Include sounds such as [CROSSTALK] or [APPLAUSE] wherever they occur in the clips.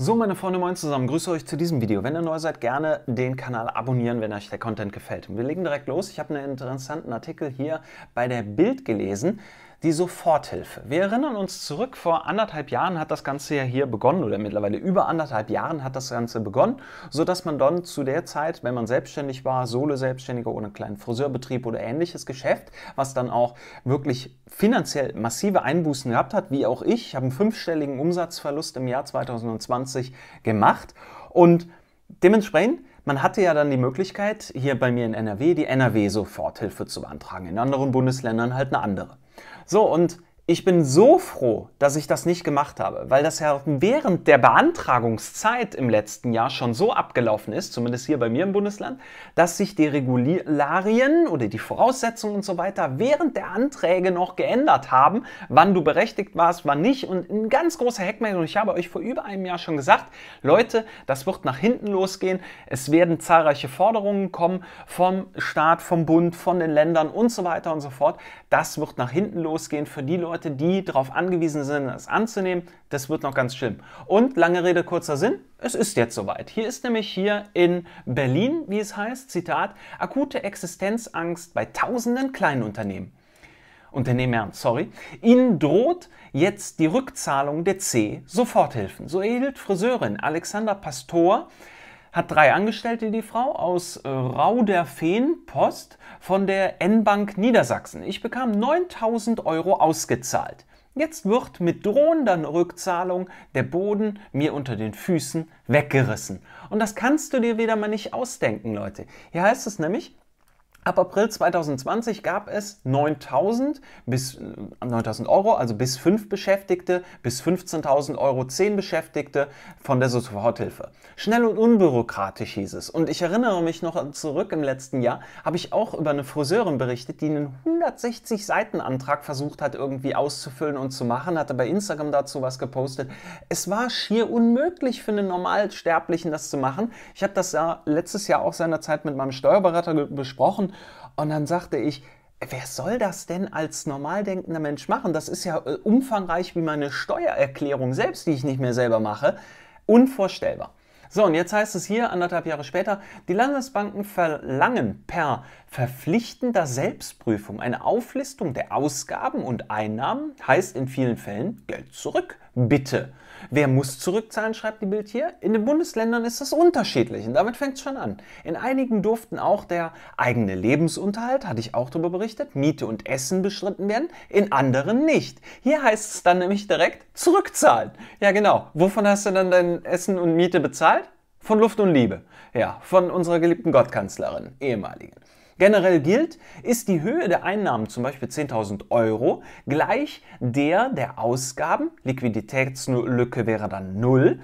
So, meine Freunde, moin zusammen, grüße euch zu diesem Video. Wenn ihr neu seid, gerne den Kanal abonnieren, wenn euch der Content gefällt. Und wir legen direkt los. Ich habe einen interessanten Artikel hier bei der Bild gelesen die Soforthilfe. Wir erinnern uns zurück, vor anderthalb Jahren hat das Ganze ja hier begonnen oder mittlerweile über anderthalb Jahren hat das Ganze begonnen, sodass man dann zu der Zeit, wenn man selbstständig war, Solo-Selbstständiger ohne kleinen Friseurbetrieb oder ähnliches Geschäft, was dann auch wirklich finanziell massive Einbußen gehabt hat, wie auch ich, ich habe einen fünfstelligen Umsatzverlust im Jahr 2020 gemacht und dementsprechend man hatte ja dann die Möglichkeit, hier bei mir in NRW die NRW-Soforthilfe zu beantragen, in anderen Bundesländern halt eine andere. So, und ich bin so froh, dass ich das nicht gemacht habe, weil das ja während der Beantragungszeit im letzten Jahr schon so abgelaufen ist, zumindest hier bei mir im Bundesland, dass sich die Regularien oder die Voraussetzungen und so weiter während der Anträge noch geändert haben, wann du berechtigt warst, wann nicht und ein ganz großer Heckmeldung. Ich habe euch vor über einem Jahr schon gesagt, Leute, das wird nach hinten losgehen. Es werden zahlreiche Forderungen kommen vom Staat, vom Bund, von den Ländern und so weiter und so fort. Das wird nach hinten losgehen für die Leute, Leute, die darauf angewiesen sind, es anzunehmen, das wird noch ganz schlimm. Und lange Rede, kurzer Sinn, es ist jetzt soweit. Hier ist nämlich hier in Berlin, wie es heißt, Zitat, akute Existenzangst bei tausenden kleinen Unternehmen. Unternehmern, sorry, ihnen droht jetzt die Rückzahlung der C-Soforthilfen. So erhielt Friseurin Alexander Pastor hat drei Angestellte, die Frau, aus äh, Rauderfehn Post von der N-Bank Niedersachsen. Ich bekam 9000 Euro ausgezahlt. Jetzt wird mit drohender Rückzahlung der Boden mir unter den Füßen weggerissen. Und das kannst du dir wieder mal nicht ausdenken, Leute. Hier heißt es nämlich, Ab April 2020 gab es 9.000 bis 9.000 äh, Euro, also bis 5 Beschäftigte, bis 15.000 Euro 10 Beschäftigte von der Soforthilfe. Schnell und unbürokratisch hieß es. Und ich erinnere mich noch zurück im letzten Jahr, habe ich auch über eine Friseurin berichtet, die einen 160 Seiten Antrag versucht hat irgendwie auszufüllen und zu machen, hatte bei Instagram dazu was gepostet. Es war schier unmöglich für einen Normalsterblichen das zu machen. Ich habe das ja letztes Jahr auch seinerzeit mit meinem Steuerberater besprochen und dann sagte ich, wer soll das denn als normal denkender Mensch machen? Das ist ja äh, umfangreich wie meine Steuererklärung selbst, die ich nicht mehr selber mache. Unvorstellbar. So, und jetzt heißt es hier, anderthalb Jahre später, die Landesbanken verlangen per verpflichtender Selbstprüfung eine Auflistung der Ausgaben und Einnahmen, heißt in vielen Fällen Geld zurück Bitte. Wer muss zurückzahlen, schreibt die Bild hier. In den Bundesländern ist das unterschiedlich und damit fängt es schon an. In einigen durften auch der eigene Lebensunterhalt, hatte ich auch darüber berichtet, Miete und Essen bestritten werden, in anderen nicht. Hier heißt es dann nämlich direkt zurückzahlen. Ja genau, wovon hast du dann dein Essen und Miete bezahlt? Von Luft und Liebe. Ja, von unserer geliebten Gottkanzlerin, ehemaligen. Generell gilt, ist die Höhe der Einnahmen, zum Beispiel 10.000 Euro, gleich der der Ausgaben, Liquiditätslücke wäre dann 0,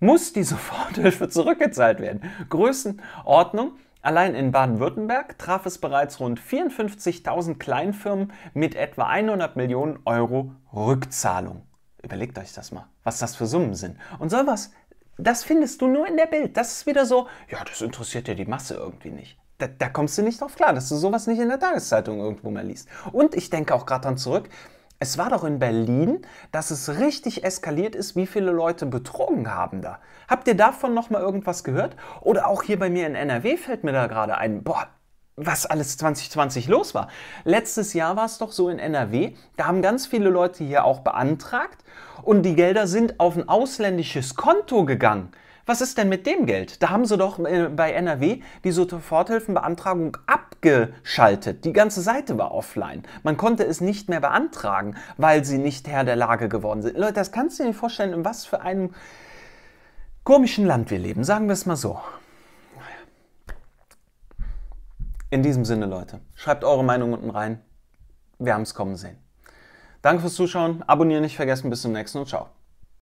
muss die [LAUGHS] Soforthilfe zurückgezahlt werden. Größenordnung Allein in Baden-Württemberg traf es bereits rund 54.000 Kleinfirmen mit etwa 100 Millionen Euro Rückzahlung. Überlegt euch das mal, was das für Summen sind. Und sowas, das findest du nur in der Bild. Das ist wieder so, ja, das interessiert ja die Masse irgendwie nicht da, da kommst du nicht drauf klar, dass du sowas nicht in der Tageszeitung irgendwo mehr liest. Und ich denke auch gerade dran zurück, es war doch in Berlin, dass es richtig eskaliert ist, wie viele Leute betrogen haben da. Habt ihr davon nochmal irgendwas gehört? Oder auch hier bei mir in NRW fällt mir da gerade ein, boah, was alles 2020 los war. Letztes Jahr war es doch so in NRW, da haben ganz viele Leute hier auch beantragt und die Gelder sind auf ein ausländisches Konto gegangen. Was ist denn mit dem Geld? Da haben sie doch äh, bei NRW die Soforthilfenbeantragung abgeschaltet. Die ganze Seite war offline. Man konnte es nicht mehr beantragen, weil sie nicht Herr der Lage geworden sind. Leute, das kannst du dir nicht vorstellen, in was für einem komischen Land wir leben. Sagen wir es mal so. In diesem Sinne, Leute, schreibt eure Meinung unten rein. Wir haben es kommen sehen. Danke fürs Zuschauen, abonnieren nicht vergessen, bis zum nächsten und ciao.